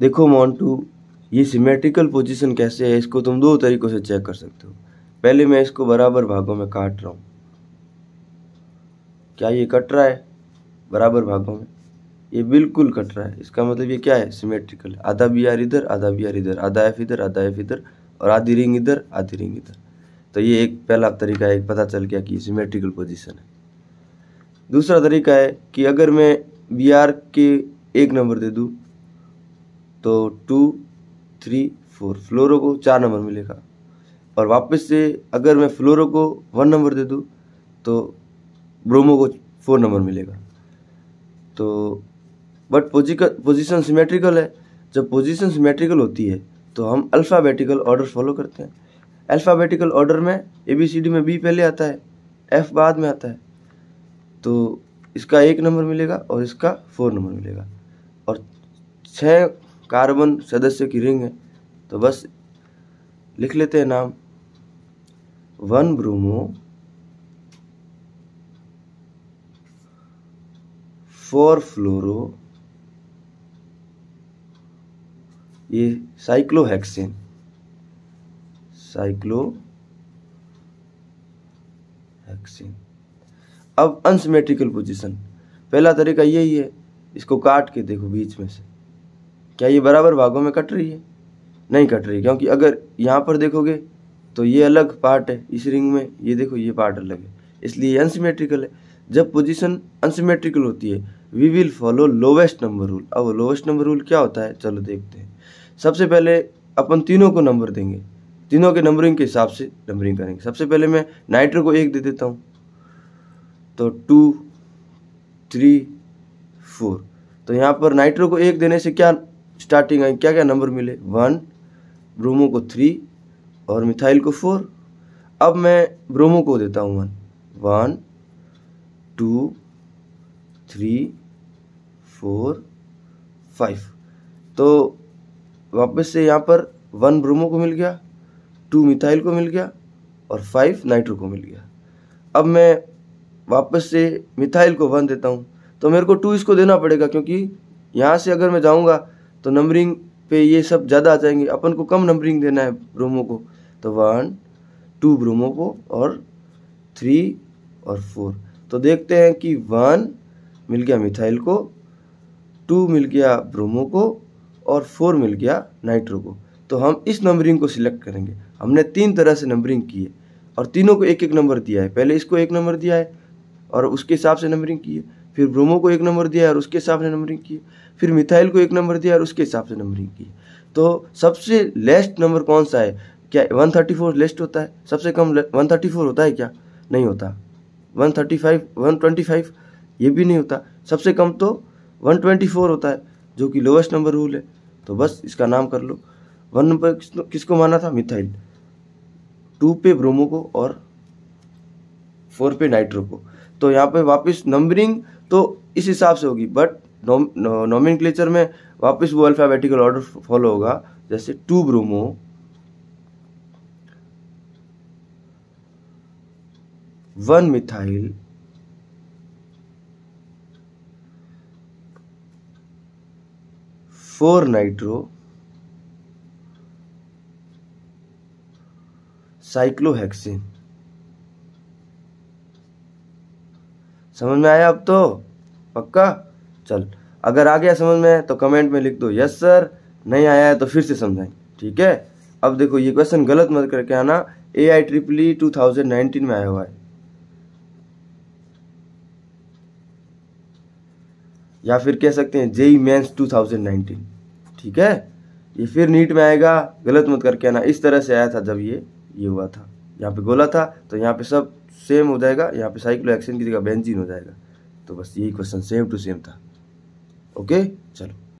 देखो मॉन्टू ये symmetrical position कैसे है इसको तुम दो तरीक़ों से चेक कर सकते हो पहले मैं इसको बराबर भागों में काट रहा हूँ क्या ये कट रहा है बराबर भागों में ये बिल्कुल कट रहा है इसका मतलब ये क्या है सिमेट्रिकल आधा बी आर इधर आधा बी आर इधर आधा एफ इधर आधा एफ इधर और आधी रिंग इधर आधी रिंग इधर तो ये एक पहला तरीका है पता चल गया कि सिमेट्रिकल पोजिशन है दूसरा तरीका है कि अगर मैं बी आर के एक नंबर दे दूँ तो टू थ्री फोर फ्लोरो को चार नंबर मिलेगा और वापस से अगर मैं फ्लोरो को वन नंबर दे दूँ तो ब्रोमो को फोर नंबर मिलेगा तो बट पोजिशन सिमेट्रिकल है जब पोजिशन सिमेट्रिकल होती है तो हम अल्फ़ाबेटिकल ऑर्डर फॉलो करते हैं अल्फ़ाबेटिकल ऑर्डर में ए बी सी डी में बी पहले आता है एफ बाद में आता है तो इसका एक नंबर मिलेगा और इसका फोर नंबर मिलेगा और छः कार्बन सदस्य की रिंग है तो बस लिख लेते हैं नाम वन ब्रोमो फोर फ्लोरो ये साइक्लोहेक्सेन साइक्लो हेक्सेन अब अनसिमेट्रिकल पोजीशन पहला तरीका यही है इसको काट के देखो बीच में से क्या ये बराबर भागों में कट रही है नहीं कट रही क्योंकि अगर यहाँ पर देखोगे तो ये अलग पार्ट है इस रिंग में ये देखो ये पार्ट अलग है इसलिए अनसीमेट्रिकल है जब पोजीशन अनसीमेट्रिकल होती है we will follow lowest number rule अब लोवेस्ट नंबर रूल क्या होता है चलो देखते हैं सबसे पहले अपन तीनों को नंबर देंगे तीनों के नंबरिंग के हिसाब से नंबरिंग करेंगे सबसे पहले मैं नाइट्रो को एक दे देता हूँ तो टू थ्री फोर तो यहाँ पर नाइट्रो को एक देने से क्या स्टार्टिंग आई क्या क्या नंबर मिले वन ब्रोमो को थ्री और मिथाइल को फोर अब मैं ब्रोमो को देता हूँ one one two three four five तो वापस से यहाँ पर वन ब्रोमो को मिल गया टू मिथाइल को मिल गया और फाइव नाइट्रो को मिल गया अब मैं वापस से मिथाइल को वन देता हूँ तो मेरे को टू इसको देना पड़ेगा क्योंकि यहाँ से अगर मैं जाऊँगा तो नंबरिंग पे ये सब ज़्यादा आ जाएंगे अपन को कम नंबरिंग देना है ब्रोमो को तो वन टू ब्रोमो को और थ्री और फोर तो देखते हैं कि वन मिल गया मिथाइल को टू मिल गया ब्रोमो को और फोर मिल गया नाइट्रो को तो हम इस नंबरिंग को सिलेक्ट करेंगे हमने तीन तरह से नंबरिंग की है और तीनों को एक एक नंबर दिया है पहले इसको एक नंबर दिया है और उसके हिसाब से नंबरिंग की है फिर ब्रोमो को एक नंबर दिया और उसके हिसाब से नंबरिंग की फिर मिथाइल को एक नंबर दिया और उसके हिसाब से नंबरिंग की तो सबसे लेस्ट नंबर कौन सा है क्या वन थर्टी फोर लेस्ट होता है सबसे कम वन थर्टी फोर होता है क्या नहीं होता one one thirty five twenty five ये भी नहीं होता सबसे कम तो वन ट्वेंटी फोर होता है जो कि लोवेस्ट नंबर रूल है तो बस इसका नाम कर लो वन नंबर किसको किसको माना था मिथाइल टू पे ब्रोमो को और फोर पे नाइट्रो को तो यहाँ पे वापस नंबरिंग तो इस हिसाब से होगी बट नोमिन क्लेचर में वापस वो अल्फ़ाबेटिकल ऑर्डर फॉलो होगा जैसे two bromo one methyl four nitro cyclohexene समझ में आया अब तो पक्का चल अगर आ गया समझ में तो कमेंट में लिख दो यस सर नहीं आया है तो फिर से समझाएं ठीक है अब देखो ये क्वेश्चन गलत मत करके आना A I triple E two thousand nineteen में आया हुआ है या फिर कह सकते हैं जेई मेंस 2019 ठीक है ये फिर नीट में आएगा गलत मत करके आना इस तरह से आया था जब ये ये हुआ था यहाँ पे गोला था तो यहाँ पे सब सेम हो जाएगा यहाँ पे साइक्लो एक्शन की जगह बेंजीन हो जाएगा तो बस यही क्वेश्चन सेम टू सेम था ओके चलो